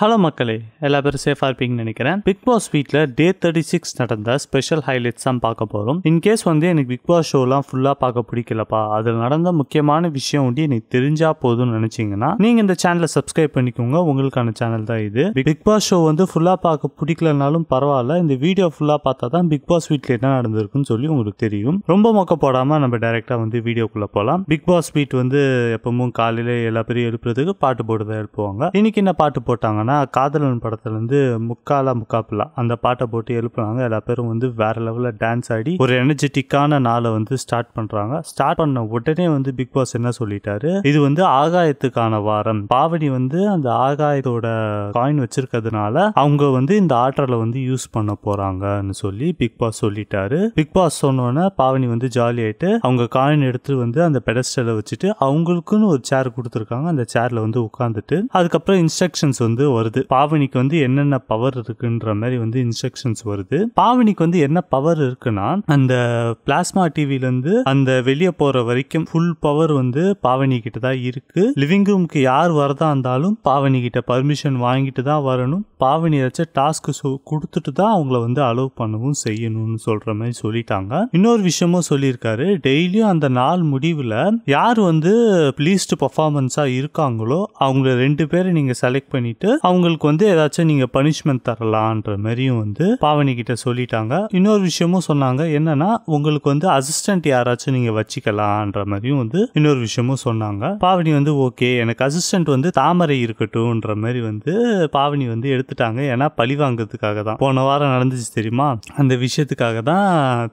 hello மக்களே எல்லா பேரும் சேஃபாக இருப்பீங்கன்னு நினைக்கிறேன் பிக் பாஸ் வீட்டில் டே தேர்ட்டி சிக்ஸ் நடந்த ஸ்பெஷல் ஹைலைட்ஸ் தான் பார்க்க போகிறோம் இன்கேஸ் வந்து எனக்கு பிக் பாஸ் ஷோலாம் ஃபுல்லாக பார்க்க பிடிக்கலப்பா அதில் நடந்த முக்கியமான விஷயம் வந்து எனக்கு தெரிஞ்சா போதும்னு நினச்சிங்கன்னா நீங்கள் இந்த சேனலை சப்ஸ்கிரைப் பண்ணிக்கோங்க உங்களுக்கான சேனல் தான் இது பிக் பாஸ் ஷோ வந்து ஃபுல்லாக பார்க்க பிடிக்கலனாலும் பரவாயில்ல இந்த வீடியோ ஃபுல்லாக பார்த்தா தான் பிக் பாஸ் வீட்டில் என்ன நடந்திருக்குன்னு சொல்லி உங்களுக்கு தெரியும் ரொம்ப மொக்க போடாமல் நம்ம டைரெக்டாக வந்து வீடியோக்குள்ளே போகலாம் பிக் பாஸ் வீட் வந்து எப்பவும் காலையில் எல்லா பேரும் எழுப்புறதுக்கு பாட்டு போட்டு தான் எழுப்புவாங்க இன்னைக்கு என்ன பாட்டு போட்டாங்க எழுப்புனாங்கன்னா காதலன் படத்துலேருந்து வந்து முக்காலா முக்காப்பிலா அந்த பாட்டை போட்டு எழுப்புனாங்க எல்லா பேரும் வந்து வேற லெவலில் டான்ஸ் ஆடி ஒரு எனர்ஜெட்டிக்கான நாளை வந்து ஸ்டார்ட் பண்ணுறாங்க ஸ்டார்ட் பண்ண உடனே வந்து பிக் பாஸ் என்ன சொல்லிட்டாரு இது வந்து ஆகாயத்துக்கான வாரம் பாவடி வந்து அந்த ஆகாயத்தோட காயின் வச்சிருக்கிறதுனால அவங்க வந்து இந்த ஆற்றலை வந்து யூஸ் பண்ண போகிறாங்கன்னு சொல்லி பிக் பாஸ் சொல்லிட்டாரு பிக் பாஸ் சொன்னோன்னே பாவனி வந்து ஜாலி ஆயிட்டு அவங்க காயின் எடுத்து வந்து அந்த பெடஸ்டலை வச்சுட்டு அவங்களுக்குன்னு ஒரு சேர் கொடுத்துருக்காங்க அந்த சேரில் வந்து உட்காந்துட்டு அதுக்கப்புறம் இன்ஸ்ட்ரக்ஷன்ஸ் வந்து வருது பாவனிக்கு வந்து என்னென்ன பவர் இருக்குன்ற மாதிரி வந்து இன்ஸ்ட்ரக்ஷன்ஸ் வருது பாவனிக்கு வந்து என்ன பவர் இருக்குன்னா அந்த பிளாஸ்மா டிவிலேருந்து அந்த வெளியே போகிற வரைக்கும் ஃபுல் பவர் வந்து பாவனி கிட்ட தான் இருக்கு லிவிங் ரூம்க்கு யார் வரதா இருந்தாலும் பாவனி கிட்ட பர்மிஷன் வாங்கிட்டு தான் வரணும் பாவனி ஏதாச்சும் டாஸ்க் கொடுத்துட்டு தான் அவங்கள வந்து அலோவ் பண்ணவும் செய்யணும்னு சொல்கிற மாதிரி சொல்லிட்டாங்க இன்னொரு விஷயமும் சொல்லியிருக்காரு டெய்லியும் அந்த நாள் முடிவில் யார் வந்து ப்ளீஸ்டு பர்ஃபார்மன்ஸாக இருக்காங்களோ அவங்கள ரெண்டு பேரை நீங்கள் செலக்ட் பண்ணிவிட்டு அவங்களுக்கு வந்து ஏதாச்சும் நீங்கள் பனிஷ்மெண்ட் தரலான்ற மாதிரியும் வந்து பாவனி கிட்ட சொல்லிட்டாங்க இன்னொரு விஷயமும் சொன்னாங்க என்னன்னா உங்களுக்கு வந்து அசிஸ்டன்ட் யாராச்சும் நீங்கள் வச்சுக்கலான்ற மாதிரியும் வந்து இன்னொரு விஷயமும் சொன்னாங்க பாவனி வந்து ஓகே எனக்கு அசிஸ்டன்ட் வந்து தாமரை இருக்கட்டும்ன்ற மாதிரி வந்து பாவனி வந்து எடுத்துட்டாங்க ஏன்னா பழி வாங்குறதுக்காக தான் போன வாரம் நடந்துச்சு தெரியுமா அந்த விஷயத்துக்காக தான்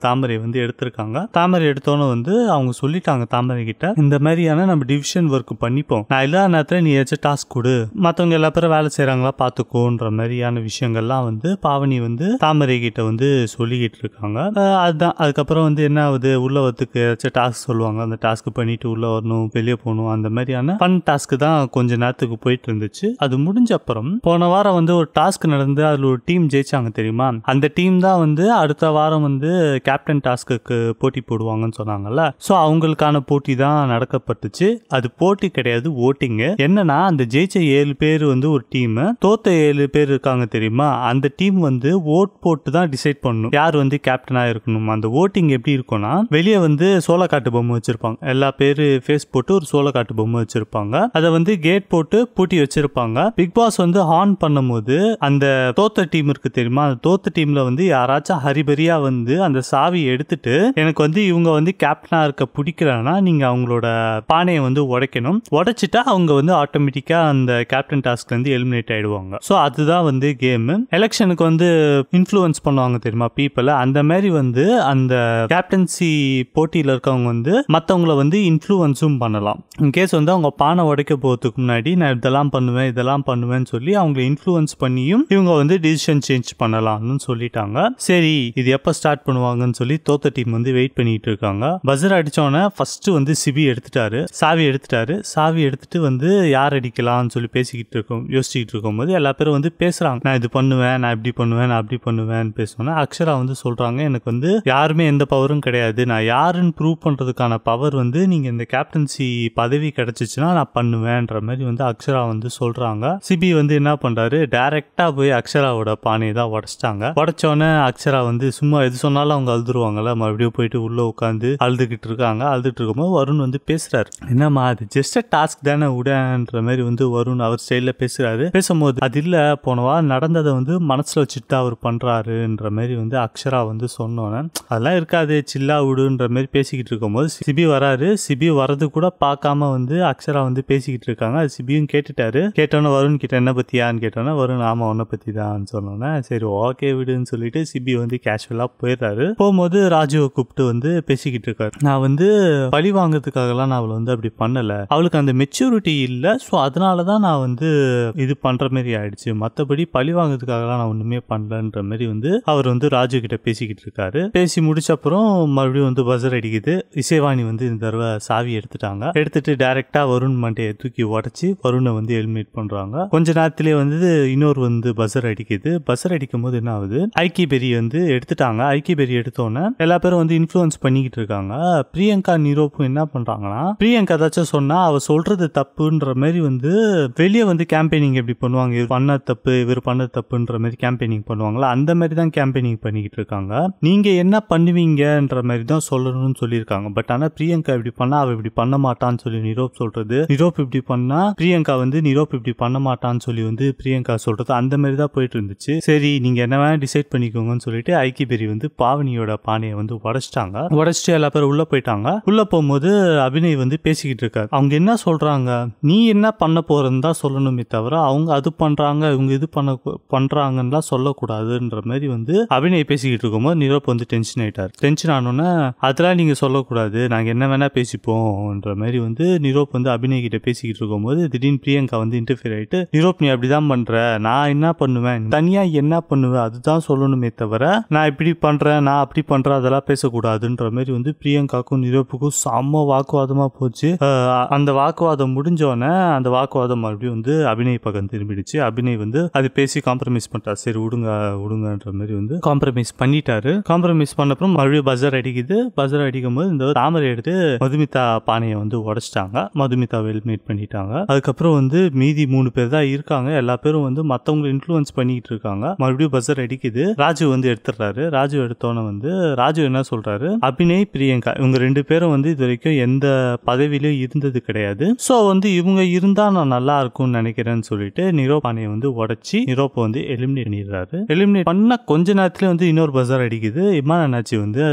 தாமரை வந்து எடுத்திருக்காங்க தாமரை எடுத்தோன்னு வந்து அவங்க சொல்லிட்டாங்க தாமரை கிட்ட இந்த மாதிரியான நம்ம டிவிஷன் ஒர்க் பண்ணிப்போம் நான் இல்லாத நேரத்தில் நீ ஏதாச்சும் டாஸ்க் கொடு மற்றவங்க எல்லா பேரும் வேலை செய்கிறாங்களா பார்த்துக்கோன்ற மாதிரியான விஷயங்கள்லாம் வந்து பாவனி வந்து தாமரை கிட்ட வந்து சொல்லிக்கிட்டு இருக்காங்க அதுதான் அதுக்கப்புறம் வந்து என்ன ஆகுது உள்ள வரத்துக்கு ஏதாச்சும் டாஸ்க் சொல்லுவாங்க அந்த டாஸ்க் பண்ணிட்டு உள்ள வரணும் வெளியே போகணும் அந்த மாதிரியான ஃபன் டாஸ்க் தான் கொஞ்ச நேரத்துக்கு போயிட்டு இருந்துச்சு அது முடிஞ்ச அப்புறம் போன வாரம் வந்து ஒரு டாஸ்க் நடந்து அதில் ஒரு டீம் ஜெயிச்சாங்க தெரியுமா அந்த டீம் தான் வந்து அடுத்த வாரம் வந்து கேப்டன் டாஸ்க்கு போட்டி போடுவாங்கன்னு சொன்னாங்கல்ல ஸோ அவங்களுக்கான போட்டி தான் நடக்கப்பட்டுச்சு அது போட்டி கிடையாது ஓட்டிங்கு என்னன்னா அந்த ஜெயிச்ச ஏழு பேர் வந்து ஒரு டீம் டீம் தோத்த ஏழு பேர் இருக்காங்க தெரியுமா அந்த டீம் வந்து ஓட் போட்டு தான் டிசைட் பண்ணணும் யார் வந்து கேப்டனாக இருக்கணும் அந்த ஓட்டிங் எப்படி இருக்கும்னா வெளியே வந்து காட்டு பொம்மை வச்சிருப்பாங்க எல்லா பேர் ஃபேஸ் போட்டு ஒரு காட்டு பொம்மை வச்சிருப்பாங்க அதை வந்து கேட் போட்டு பூட்டி வச்சிருப்பாங்க பிக் பாஸ் வந்து ஹார்ன் பண்ணும்போது அந்த தோத்த டீம் இருக்கு தெரியுமா அந்த தோத்த டீம்ல வந்து யாராச்சும் ஹரிபரியா வந்து அந்த சாவி எடுத்துட்டு எனக்கு வந்து இவங்க வந்து கேப்டனா இருக்க பிடிக்கலன்னா நீங்க அவங்களோட பானையை வந்து உடைக்கணும் உடைச்சிட்டா அவங்க வந்து ஆட்டோமேட்டிக்கா அந்த கேப்டன் டாஸ்க்ல இருந்து எலிமினேட் நாமினேட் ஆயிடுவாங்க ஸோ அதுதான் வந்து கேமு எலெக்ஷனுக்கு வந்து இன்ஃப்ளூயன்ஸ் பண்ணுவாங்க தெரியுமா பீப்புளை அந்த மாதிரி வந்து அந்த கேப்டன்சி போட்டியில் இருக்கவங்க வந்து மற்றவங்கள வந்து இன்ஃப்ளூயன்ஸும் பண்ணலாம் இன்கேஸ் வந்து அவங்க பானை உடைக்க போகிறதுக்கு முன்னாடி நான் இதெல்லாம் பண்ணுவேன் இதெல்லாம் பண்ணுவேன்னு சொல்லி அவங்களை இன்ஃப்ளூயன்ஸ் பண்ணியும் இவங்க வந்து டிசிஷன் சேஞ்ச் பண்ணலாம்னு சொல்லிட்டாங்க சரி இது எப்போ ஸ்டார்ட் பண்ணுவாங்கன்னு சொல்லி தோத்த டீம் வந்து வெயிட் பண்ணிட்டு இருக்காங்க பஜர் அடித்தோடனே ஃபர்ஸ்ட் வந்து சிபி எடுத்துட்டாரு சாவி எடுத்துட்டாரு சாவி எடுத்துட்டு வந்து யார் அடிக்கலாம்னு சொல்லி பேசிக்கிட்டு இருக்கோம் யோசிச்சுக்கிட்டு பேசிகிட்டு இருக்கும்போது எல்லா பேரும் வந்து பேசுகிறாங்க நான் இது பண்ணுவேன் நான் இப்படி பண்ணுவேன் நான் அப்படி பண்ணுவேன் பேசுவேன் அக்ஷரா வந்து சொல்கிறாங்க எனக்கு வந்து யாருமே எந்த பவரும் கிடையாது நான் யாருன்னு ப்ரூவ் பண்ணுறதுக்கான பவர் வந்து நீங்கள் இந்த கேப்டன்சி பதவி கிடச்சிச்சுன்னா நான் பண்ணுவேன்ற மாதிரி வந்து அக்ஷரா வந்து சொல்கிறாங்க சிபி வந்து என்ன பண்ணுறாரு டேரெக்டாக போய் அக்ஷராவோட பானையை தான் உடச்சிட்டாங்க உடச்சோடனே அக்ஷரா வந்து சும்மா எது சொன்னாலும் அவங்க அழுதுருவாங்கல்ல மறுபடியும் போயிட்டு உள்ளே உட்காந்து அழுதுகிட்டு இருக்காங்க அழுதுட்டு இருக்கும்போது வருண் வந்து பேசுகிறாரு என்னம்மா அது ஜஸ்ட் டாஸ்க் தானே உடன்ற மாதிரி வந்து வருண் அவர் ஸ்டைலில் பேசுகிறாரு பேசும்போது அது இல்லை போனவா நடந்ததை வந்து மனசில் வச்சுட்டு தான் அவர் பண்ணுறாருன்ற மாதிரி வந்து அக்ஷரா வந்து சொன்னோன்னே அதெல்லாம் இருக்காது சில்லா விடுன்ற மாதிரி பேசிக்கிட்டு இருக்கும்போது சிபி வராரு சிபி வரது கூட பார்க்காம வந்து அக்ஷரா வந்து பேசிக்கிட்டு இருக்காங்க அது சிபியும் கேட்டுட்டாரு கேட்டோன்னே வருண் கிட்ட என்ன பற்றியான்னு கேட்டோன்னே வருண் ஆமாம் உன்னை பற்றி தான் சொன்னோன்னே சரி ஓகே விடுன்னு சொல்லிட்டு சிபி வந்து கேஷுவலாக போயிடுறாரு போகும்போது ராஜுவை கூப்பிட்டு வந்து பேசிக்கிட்டு இருக்காரு நான் வந்து பழி வாங்கிறதுக்காகலாம் நான் அவளை வந்து அப்படி பண்ணலை அவளுக்கு அந்த மெச்சூரிட்டி இல்லை ஸோ அதனால தான் நான் வந்து இது பண்ண பண்ணுற மாதிரி ஆயிடுச்சு மற்றபடி பழி வாங்குறதுக்காக நான் ஒன்றுமே பண்ணலன்ற மாதிரி வந்து அவர் வந்து ராஜு கிட்ட பேசிக்கிட்டு இருக்காரு பேசி முடிச்ச அப்புறம் மறுபடியும் வந்து பசர் அடிக்குது இசைவாணி வந்து இந்த தடவை சாவி எடுத்துட்டாங்க எடுத்துட்டு டைரக்டா வருண் மண்டையை தூக்கி உடச்சி வருணை வந்து எலிமினேட் பண்றாங்க கொஞ்ச நேரத்திலே வந்து இன்னொரு வந்து பசர் அடிக்குது பசர் அடிக்கும் போது என்ன ஆகுது ஐக்கிய பெரி வந்து எடுத்துட்டாங்க ஐக்கி பெரி எடுத்தோன்னே எல்லா பேரும் வந்து இன்ஃபுளுன்ஸ் பண்ணிக்கிட்டு இருக்காங்க பிரியங்கா நீரோப்பும் என்ன பண்றாங்கன்னா பிரியங்கா ஏதாச்சும் சொன்னா அவ சொல்றது தப்புன்ற மாதிரி வந்து வெளியே வந்து கேம்பெயினிங் இப்படி பண்ணுவாங்க இவர் பண்ண தப்பு இவர் பண்ண தப்புன்ற மாதிரி கேம்பெயினிங் பண்ணுவாங்களா அந்த மாதிரி தான் கேம்பெயினிங் பண்ணிக்கிட்டு இருக்காங்க நீங்கள் என்ன பண்ணுவீங்கன்ற மாதிரி தான் சொல்லணும்னு சொல்லியிருக்காங்க பட் ஆனால் பிரியங்கா இப்படி பண்ணால் அவள் இப்படி பண்ண மாட்டான்னு சொல்லி நிரோப் சொல்கிறது நிரோப் இப்படி பண்ணால் பிரியங்கா வந்து நிரோப் இப்படி பண்ண மாட்டான்னு சொல்லி வந்து பிரியங்கா சொல்கிறது அந்த மாதிரி தான் போயிட்டு இருந்துச்சு சரி நீங்கள் என்ன வேணால் டிசைட் பண்ணிக்கோங்கன்னு சொல்லிட்டு ஐக்கிபெரி வந்து பாவனியோட பானையை வந்து உடச்சிட்டாங்க உடச்சிட்டு எல்லா பேரும் உள்ளே போயிட்டாங்க உள்ளே போகும்போது அபிநய் வந்து பேசிக்கிட்டு இருக்காரு அவங்க என்ன சொல்கிறாங்க நீ என்ன பண்ண போறன்னு தான் சொல்லணுமே தவிர அவங்க அவங்க அது பண்ணுறாங்க இவங்க இது பண்ண பண்ணுறாங்கன்னெலாம் சொல்லக்கூடாதுன்ற மாதிரி வந்து அபிநய் பேசிக்கிட்டு இருக்கும்போது நிரோப் வந்து டென்ஷன் ஆகிட்டார் டென்ஷன் ஆனோன்னா அதெல்லாம் நீங்கள் சொல்லக்கூடாது நாங்கள் என்ன வேணால் பேசிப்போம்ன்ற மாதிரி வந்து நிரோப் வந்து அபிநய் கிட்ட பேசிக்கிட்டு இருக்கும்போது திடீர்னு பிரியங்கா வந்து இன்டர்ஃபியர் ஆகிட்டு நிரோப் நீ அப்படி தான் பண்ணுற நான் என்ன பண்ணுவேன் தனியாக என்ன பண்ணுவேன் அதுதான் சொல்லணுமே தவிர நான் இப்படி பண்ணுறேன் நான் அப்படி பண்ணுறேன் அதெல்லாம் பேசக்கூடாதுன்ற மாதிரி வந்து பிரியங்காக்கும் நிரோப்புக்கும் செம்ம வாக்குவாதமாக போச்சு அந்த வாக்குவாதம் முடிஞ்சோடனே அந்த வாக்குவாதம் மறுபடியும் வந்து அபிநய் பக்கம் திரும்பிடுச்சு அபிநய் வந்து அது பேசி காம்ப்ரமைஸ் பண்ணிட்டா சரி விடுங்க விடுங்கன்ற மாதிரி வந்து காம்ப்ரமைஸ் பண்ணிட்டாரு காம்ப்ரமைஸ் அப்புறம் மறுபடியும் பஜர் அடிக்குது பஜர் அடிக்கும் போது இந்த தாமரை எடுத்து மதுமிதா பானையை வந்து உடச்சிட்டாங்க மதுமிதா வெல்மேட் பண்ணிட்டாங்க அதுக்கப்புறம் வந்து மீதி மூணு பேர் தான் இருக்காங்க எல்லா பேரும் வந்து மற்றவங்க இன்ஃபுளுன்ஸ் பண்ணிட்டு இருக்காங்க மறுபடியும் பஜர் அடிக்குது ராஜு வந்து எடுத்துடுறாரு ராஜு எடுத்தோன்னே வந்து ராஜு என்ன சொல்றாரு அபிநய் பிரியங்கா இவங்க ரெண்டு பேரும் வந்து இது வரைக்கும் எந்த பதவியிலும் இருந்தது கிடையாது ஸோ வந்து இவங்க இருந்தால் நான் நல்லா இருக்கும்னு நினைக்கிறேன்னு சொல்லிட்டு பண்ணிட்டு நிரோ பானையை வந்து உடச்சி நிரோப்பை வந்து எலிமினேட் பண்ணிடுறாரு எலிமினேட் பண்ண கொஞ்ச நேரத்துல வந்து இன்னொரு பசார் அடிக்குது இமான் அண்ணாச்சி வந்து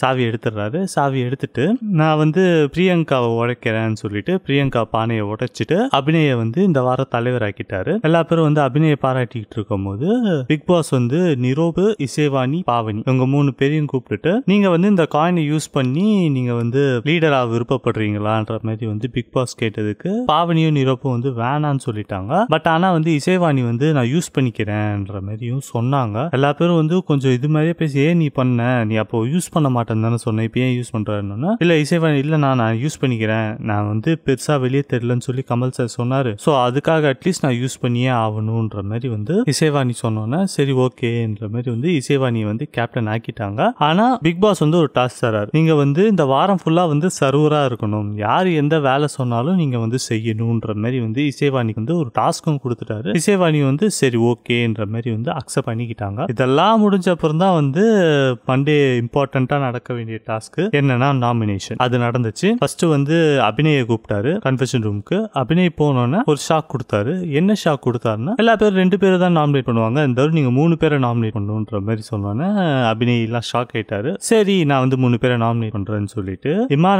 சாவி எடுத்துடுறாரு சாவி எடுத்துட்டு நான் வந்து பிரியங்காவை உடைக்கிறேன்னு சொல்லிட்டு பிரியங்கா பானையை உடைச்சிட்டு அபிநய வந்து இந்த வார தலைவர் ஆக்கிட்டாரு எல்லா பேரும் வந்து அபிநய பாராட்டிக்கிட்டு இருக்கும் போது பிக் பாஸ் வந்து நிரோபு இசைவாணி பாவனி இவங்க மூணு பேரையும் கூப்பிட்டுட்டு நீங்க வந்து இந்த காயினை யூஸ் பண்ணி நீங்க வந்து லீடரா விருப்பப்படுறீங்களான்ற மாதிரி வந்து பிக் பாஸ் கேட்டதுக்கு பாவனியும் நிரோப்பும் வந்து வேணான்னு சொல்லிட்டாங்க பட் ஆனால் வந்து இசைவாணி வந்து நான் யூஸ் பண்ணிக்கிறேன்ற மாதிரியும் சொன்னாங்க எல்லா பேரும் வந்து கொஞ்சம் இது மாதிரியே பேசி ஏன் நீ பண்ண நீ அப்போ யூஸ் பண்ண மாட்டேன் தானே சொன்னேன் இப்போ ஏன் யூஸ் பண்ணுறேன்னு இல்லை இசைவாணி இல்லை நான் நான் யூஸ் பண்ணிக்கிறேன் நான் வந்து பெருசாக வெளியே தெரிலன்னு சொல்லி கமல் சார் சொன்னார் ஸோ அதுக்காக அட்லீஸ்ட் நான் யூஸ் பண்ணியே ஆகணுன்ற மாதிரி வந்து இசைவாணி சொன்னோன்னே சரி ஓகேன்ற மாதிரி வந்து இசைவாணியை வந்து கேப்டன் ஆக்கிட்டாங்க ஆனால் பிக் பாஸ் வந்து ஒரு டாஸ்க் தரார் நீங்கள் வந்து இந்த வாரம் ஃபுல்லாக வந்து சர்வராக இருக்கணும் யார் எந்த வேலை சொன்னாலும் நீங்கள் வந்து செய்யணுன்ற மாதிரி வந்து இசைவாணிக்கு வந்து ஒரு டாஸ்க்கும் பணம் கொடுத்துட்டாரு இசைவாணி வந்து சரி ஓகேன்ற மாதிரி வந்து அக்செப்ட் பண்ணிக்கிட்டாங்க இதெல்லாம் முடிஞ்ச அப்புறம் தான் வந்து பண்டே இம்பார்ட்டண்ட்டாக நடக்க வேண்டிய டாஸ்க்கு என்னன்னா நாமினேஷன் அது நடந்துச்சு ஃபர்ஸ்ட் வந்து அபிநயை கூப்பிட்டாரு கன்ஃபெஷன் ரூமுக்கு அபிநய் போனோன்னே ஒரு ஷாக் கொடுத்தாரு என்ன ஷாக் கொடுத்தாருன்னா எல்லா பேரும் ரெண்டு பேரை தான் நாமினேட் பண்ணுவாங்க இந்த நீங்க மூணு பேரை நாமினேட் பண்ணுன்ற மாதிரி சொன்னோன்னே அபிநய் எல்லாம் ஷாக் ஆயிட்டாரு சரி நான் வந்து மூணு பேரை நாமினேட் பண்றேன்னு சொல்லிட்டு இமான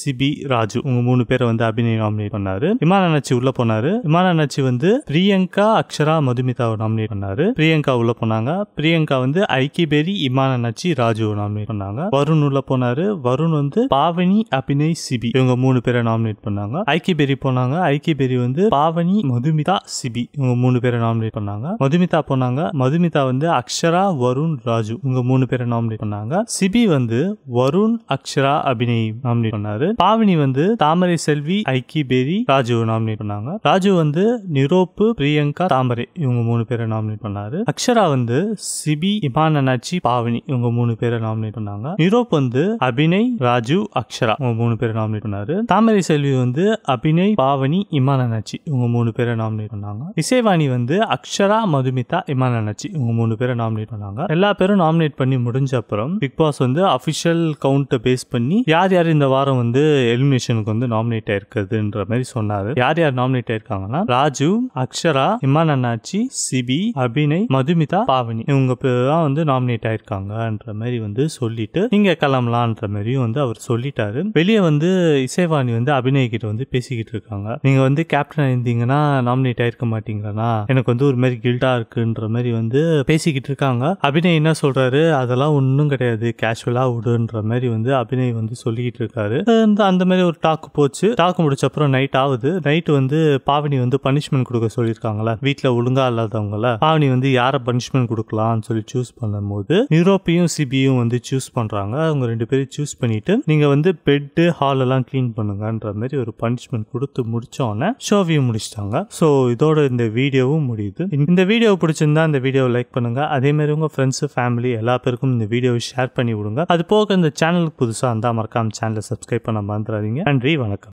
சிபி ராஜு உங்க மூணு பேரை வந்து அபிநய் நாமினேட் பண்ணாரு இமான உள்ள போனாரு இமான வந்து வந்து பிரியங்கா அக்ஷரா மதுமிதாவை நாமினேட் பண்ணாரு பிரியங்கா உள்ள போனாங்க பிரியங்கா வந்து ஐக்கிய பேரி இமான நச்சி ராஜுவை நாமினேட் பண்ணாங்க வருண் உள்ள போனாரு வருண் வந்து பாவனி அபிநய் சிபி இவங்க மூணு பேரை நாமினேட் பண்ணாங்க ஐக்கிய பேரி போனாங்க ஐக்கிய பேரி வந்து பாவனி மதுமிதா சிபி இவங்க மூணு பேரை நாமினேட் பண்ணாங்க மதுமிதா போனாங்க மதுமிதா வந்து அக்ஷரா வருண் ராஜு இவங்க மூணு பேரை நாமினேட் பண்ணாங்க சிபி வந்து வருண் அக்ஷரா அபிநய் நாமினேட் பண்ணாரு பாவனி வந்து தாமரை செல்வி ஐக்கி பேரி ராஜுவை நாமினேட் பண்ணாங்க ராஜு வந்து நிரோப்பு பிரியங்கா தாமரை இவங்க மூணு பேரை நாமினேட் பண்ணாரு அக்ஷரா வந்து சிபி இமான் அனாச்சி பாவனி இவங்க மூணு பேரை நாமினேட் பண்ணாங்க நிரோப் வந்து அபிநய் ராஜு அக்ஷரா இவங்க மூணு பேரை நாமினேட் பண்ணாரு தாமரை செல்வி வந்து அபிநய் பாவனி இமான் இவங்க மூணு பேரை நாமினேட் பண்ணாங்க இசைவாணி வந்து அக்ஷரா மதுமிதா இமான் இவங்க மூணு பேரை நாமினேட் பண்ணாங்க எல்லா பேரும் நாமினேட் பண்ணி முடிஞ்ச அப்புறம் பிக் பாஸ் வந்து அஃபிஷியல் கவுண்ட்டை பேஸ் பண்ணி யார் யார் இந்த வாரம் வந்து எலிமினேஷனுக்கு வந்து நாமினேட் ஆயிருக்குதுன்ற மாதிரி சொன்னாரு யார் யார் நாமினேட் ஆயிருக்காங்கன்னா ராஜு ராஜு அக்ஷரா இமான் அண்ணாச்சி சிபி அபிநய் மதுமிதா பாவனி இவங்க தான் வந்து நாமினேட் ஆயிருக்காங்கன்ற மாதிரி வந்து சொல்லிட்டு நீங்க கிளம்பலான்ற மாதிரியும் வந்து அவர் சொல்லிட்டாரு வெளியே வந்து இசைவாணி வந்து அபிநய் கிட்ட வந்து பேசிக்கிட்டு இருக்காங்க நீங்க வந்து கேப்டன் ஆயிருந்தீங்கன்னா நாமினேட் ஆயிருக்க மாட்டீங்களா எனக்கு வந்து ஒரு மாதிரி கில்டா இருக்குன்ற மாதிரி வந்து பேசிக்கிட்டு இருக்காங்க அபிநய் என்ன சொல்றாரு அதெல்லாம் ஒன்றும் கிடையாது கேஷுவலா விடுன்ற மாதிரி வந்து அபிநய் வந்து சொல்லிக்கிட்டு இருக்காரு அந்த மாதிரி ஒரு டாக் போச்சு டாக் முடிச்ச அப்புறம் நைட் ஆகுது நைட் வந்து பாவனி வந்து பனிஷ் பனிஷ்மெண்ட் கொடுக்க சொல்லியிருக்காங்களா வீட்டில் ஒழுங்கா இல்லாதவங்கள பாவனி வந்து யாரை பனிஷ்மெண்ட் கொடுக்கலாம்னு சொல்லி சூஸ் பண்ணும்போது யூரோப்பையும் சிபியும் வந்து சூஸ் பண்ணுறாங்க அவங்க ரெண்டு பேரும் சூஸ் பண்ணிட்டு நீங்கள் வந்து பெட்டு ஹாலெல்லாம் க்ளீன் பண்ணுங்கன்ற மாதிரி ஒரு பனிஷ்மெண்ட் கொடுத்து முடிச்சோடனே ஷோவியும் முடிச்சிட்டாங்க ஸோ இதோட இந்த வீடியோவும் முடியுது இந்த வீடியோ பிடிச்சிருந்தா இந்த வீடியோ லைக் பண்ணுங்கள் அதே மாதிரி உங்கள் ஃப்ரெண்ட்ஸு ஃபேமிலி எல்லா பேருக்கும் இந்த வீடியோவை ஷேர் பண்ணி விடுங்க அது போக இந்த சேனலுக்கு புதுசாக இருந்தால் மறக்காம சேனலை சப்ஸ்கிரைப் பண்ண மறந்துடாதீங்க நன்றி வணக்கம்